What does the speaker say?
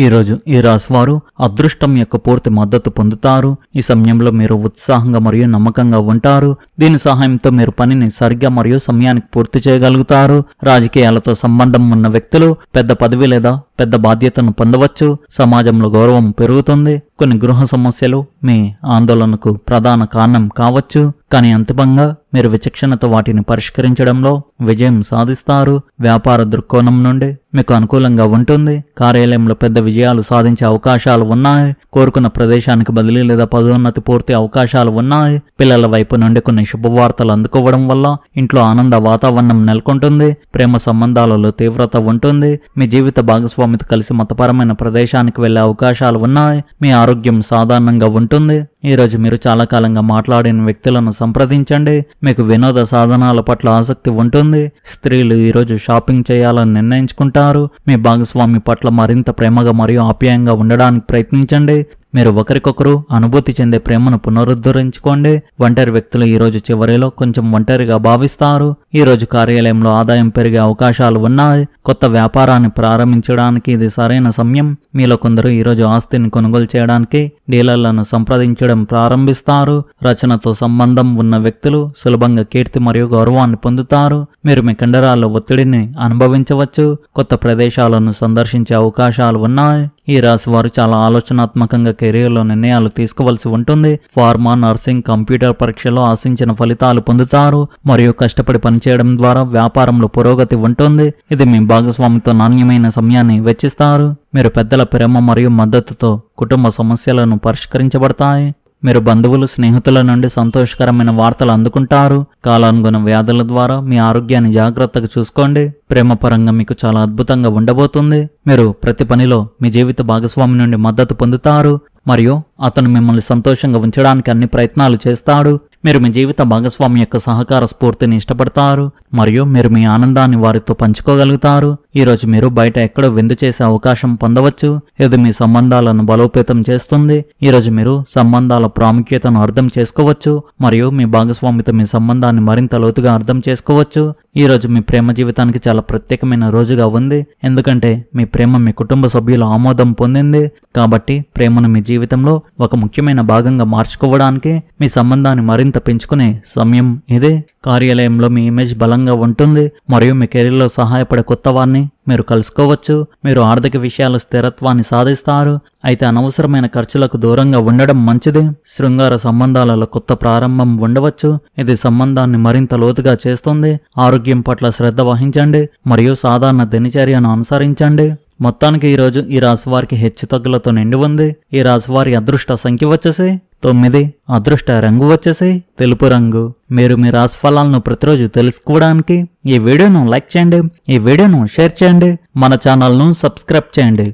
ఈరోజు ఈ రాశివారు అదృష్టం యొక్క పూర్తి మద్దతు పొందుతారు ఈ సమయంలో మీరు ఉత్సాహంగా మరియు నమ్మకంగా ఉంటారు దీని సహాయంతో మీరు పనిని సరిగ్గా మరియు సమయానికి పూర్తి చేయగలుగుతారు రాజకీయాలతో సంబంధం ఉన్న వ్యక్తులు పెద్ద పదవి లేదా పెద్ద బాధ్యతను పొందవచ్చు సమాజంలో గౌరవం పెరుగుతుంది కొన్ని గృహ సమస్యలు మీ ఆందోళనకు ప్రధాన కారణం కావచ్చు కానీ అంతిమంగా మీరు విచక్షణతో వాటిని పరిష్కరించడంలో విజయం సాధిస్తారు వ్యాపార దృక్కోణం నుండి మీకు అనుకూలంగా ఉంటుంది కార్యాలయంలో పెద్ద విజయాలు సాధించే అవకాశాలు ఉన్నాయి కోరుకున్న ప్రదేశానికి బదిలీ లేదా పదోన్నతి పూర్తి అవకాశాలు ఉన్నాయి పిల్లల వైపు నుండి కొన్ని శుభవార్తలు అందుకోవడం వల్ల ఇంట్లో ఆనంద వాతావరణం నెలకొంటుంది ప్రేమ సంబంధాలలో తీవ్రత ఉంటుంది మీ జీవిత భాగస్వామితో కలిసి మతపరమైన ప్రదేశానికి వెళ్లే అవకాశాలు ఉన్నాయి మీ ఆరోగ్య ఆరోగ్యం సాధారణంగా ఉంటుంది ఈరోజు మీరు చాలా కాలంగా మాట్లాడిన వ్యక్తులను సంప్రదించండి మీకు వినోద సాధనాల పట్ల ఆసక్తి ఉంటుంది స్త్రీలు ఈరోజు షాపింగ్ చేయాలని నిర్ణయించుకుంటారు మీ భాగస్వామి పట్ల మరింత ప్రేమగా మరియు ఆప్యాయంగా ఉండడానికి ప్రయత్నించండి మీరు ఒకరికొకరు అనుభూతి చెందే ప్రేమను పునరుద్ధరించుకోండి ఒంటరి వ్యక్తులు ఈ రోజు చివరిలో కొంచెం ఒంటరిగా భావిస్తారు ఈ రోజు కార్యాలయంలో ఆదాయం పెరిగే అవకాశాలు ఉన్నాయి కొత్త వ్యాపారాన్ని ప్రారంభించడానికి ఇది సరైన సమయం మీలో కొందరు ఈరోజు ఆస్తిని కొనుగోలు చేయడానికి డీలర్లను సంప్రదించడం ప్రారంభిస్తారు రచనతో సంబంధం ఉన్న వ్యక్తులు సులభంగా కీర్తి మరియు గౌరవాన్ని పొందుతారు మీరు మీ కండరాల్లో ఒత్తిడిని అనుభవించవచ్చు కొత్త ప్రదేశాలను సందర్శించే అవకాశాలు ఉన్నాయి ఈ రాశి వారు చాలా ఆలోచనాత్మకంగా కెరీర్లో నిర్ణయాలు తీసుకోవాల్సి ఉంటుంది ఫార్మా నర్సింగ్ కంప్యూటర్ పరీక్షలో ఆశించిన ఫలితాలు పొందుతారు మరియు కష్టపడి పనిచేయడం ద్వారా వ్యాపారంలో పురోగతి ఉంటుంది ఇది మీ భాగస్వామితో నాణ్యమైన సమయాన్ని వెచ్చిస్తారు మీరు పెద్దల ప్రేమ మరియు మద్దతుతో కుటుంబ సమస్యలను పరిష్కరించబడతాయి మీరు బంధువులు స్నేహితుల నుండి సంతోషకరమైన వార్తలు అందుకుంటారు కాలానుగుణ వ్యాధుల ద్వారా మీ ఆరోగ్యాన్ని జాగ్రత్తగా చూసుకోండి ప్రేమపరంగా మీకు చాలా అద్భుతంగా ఉండబోతుంది మీరు ప్రతి పనిలో మీ జీవిత భాగస్వామి నుండి మద్దతు పొందుతారు మరియు అతను మిమ్మల్ని సంతోషంగా ఉంచడానికి అన్ని ప్రయత్నాలు చేస్తాడు మీరు మీ జీవిత భాగస్వామి యొక్క సహకార స్ఫూర్తిని ఇష్టపడతారు మరియు మీరు మీ ఆనందాన్ని వారితో పంచుకోగలుగుతారు ఈరోజు మీరు బయట ఎక్కడో విందు చేసే అవకాశం పొందవచ్చు ఇది మీ సంబంధాలను బలోపేతం చేస్తుంది ఈరోజు మీరు సంబంధాల ప్రాముఖ్యతను అర్థం చేసుకోవచ్చు మరియు మీ భాగస్వామితో మీ సంబంధాన్ని మరింత లోతుగా అర్థం చేసుకోవచ్చు ఈరోజు మీ ప్రేమ జీవితానికి చాలా ప్రత్యేకమైన రోజుగా ఉంది ఎందుకంటే మీ ప్రేమ మీ కుటుంబ సభ్యుల ఆమోదం పొందింది కాబట్టి ప్రేమను మీ జీవితంలో ఒక ముఖ్యమైన భాగంగా మార్చుకోవడానికి మీ సంబంధాన్ని మరింత పెంచుకునే సమయం ఇదే కార్యాలయంలో మీ ఇమేజ్ బలంగా ఉంటుంది మరియు మీ కెరీర్లో సహాయపడే కొత్త వారిని మీరు కలుసుకోవచ్చు మీరు ఆర్థిక విషయాల స్థిరత్వాన్ని సాధిస్తారు అయితే అనవసరమైన ఖర్చులకు దూరంగా ఉండడం మంచిది శృంగార సంబంధాలలో కొత్త ప్రారంభం ఉండవచ్చు ఇది సంబంధాన్ని మరింత లోతుగా చేస్తుంది ఆరోగ్యం పట్ల శ్రద్ధ వహించండి మరియు సాధారణ దినచర్యను అనుసరించండి మొత్తానికి ఈరోజు ఈ రాశివారికి హెచ్చుతగ్గులతో నిండి ఉంది ఈ రాశివారి అదృష్ట సంఖ్య వచ్చేసి తొమ్మిది అదృష్ట రంగు వచ్చేసి తెలుపు రంగు మీరు మీ రాశి ఫలాలను ప్రతిరోజు తెలుసుకోవడానికి ఈ వీడియోను లైక్ చేయండి ఈ వీడియోను షేర్ చేయండి మన ఛానల్ను సబ్స్క్రైబ్ చేయండి